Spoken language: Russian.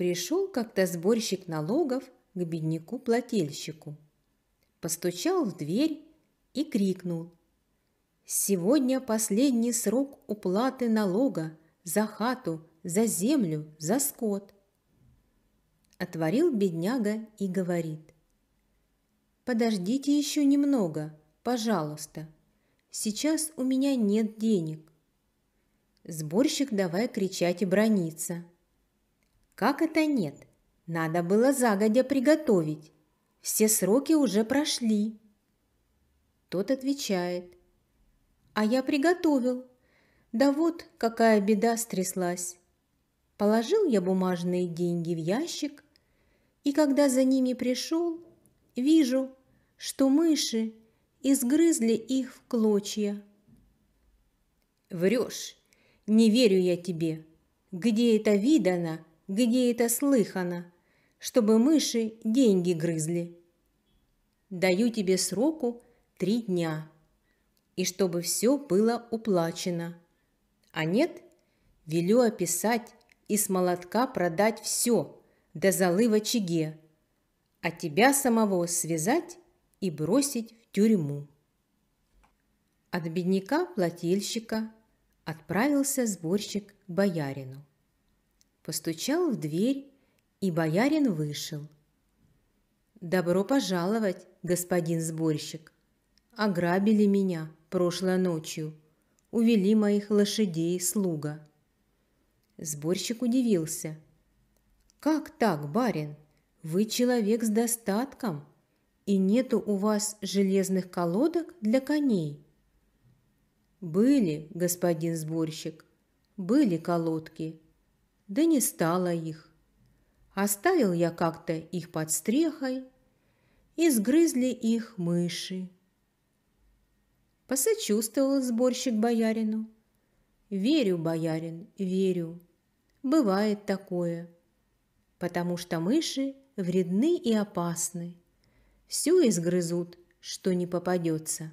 Пришел как-то сборщик налогов к бедняку-плательщику. Постучал в дверь и крикнул. «Сегодня последний срок уплаты налога за хату, за землю, за скот». Отворил бедняга и говорит. «Подождите еще немного, пожалуйста. Сейчас у меня нет денег». Сборщик давай кричать и брониться – как это нет? Надо было загодя приготовить. Все сроки уже прошли. Тот отвечает. А я приготовил. Да вот какая беда стряслась. Положил я бумажные деньги в ящик, и когда за ними пришел, вижу, что мыши изгрызли их в клочья. Врешь, не верю я тебе. Где это видано, где это слыхано, чтобы мыши деньги грызли. Даю тебе сроку три дня, и чтобы все было уплачено. А нет, велю описать и с молотка продать все до золы в очаге, а тебя самого связать и бросить в тюрьму. От бедняка-плательщика отправился сборщик к боярину постучал в дверь, и боярин вышел. «Добро пожаловать, господин сборщик! Ограбили меня прошлой ночью, увели моих лошадей слуга». Сборщик удивился. «Как так, барин? Вы человек с достатком, и нету у вас железных колодок для коней?» «Были, господин сборщик, были колодки, да не стало их. Оставил я как-то их под стрехой, и сгрызли их мыши. Посочувствовал сборщик боярину. Верю, боярин, верю. Бывает такое, потому что мыши вредны и опасны. всю изгрызут, что не попадется.